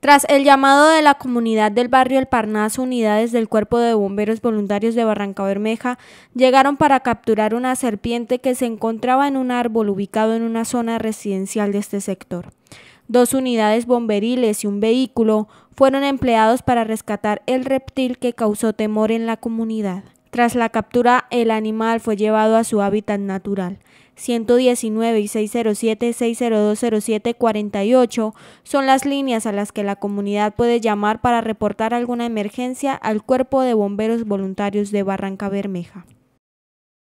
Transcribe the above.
Tras el llamado de la comunidad del barrio El Parnaso, unidades del Cuerpo de Bomberos Voluntarios de Barranca Bermeja llegaron para capturar una serpiente que se encontraba en un árbol ubicado en una zona residencial de este sector. Dos unidades bomberiles y un vehículo fueron empleados para rescatar el reptil que causó temor en la comunidad. Tras la captura, el animal fue llevado a su hábitat natural. 119 y 607 48 son las líneas a las que la comunidad puede llamar para reportar alguna emergencia al Cuerpo de Bomberos Voluntarios de Barranca Bermeja.